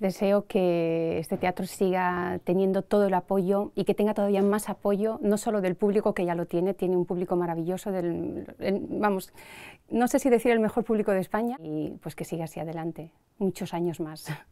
Deseo que este teatro siga teniendo todo el apoyo y que tenga todavía más apoyo, no solo del público que ya lo tiene, tiene un público maravilloso, del, vamos, no sé si decir el mejor público de España, y pues que siga así adelante, muchos años más.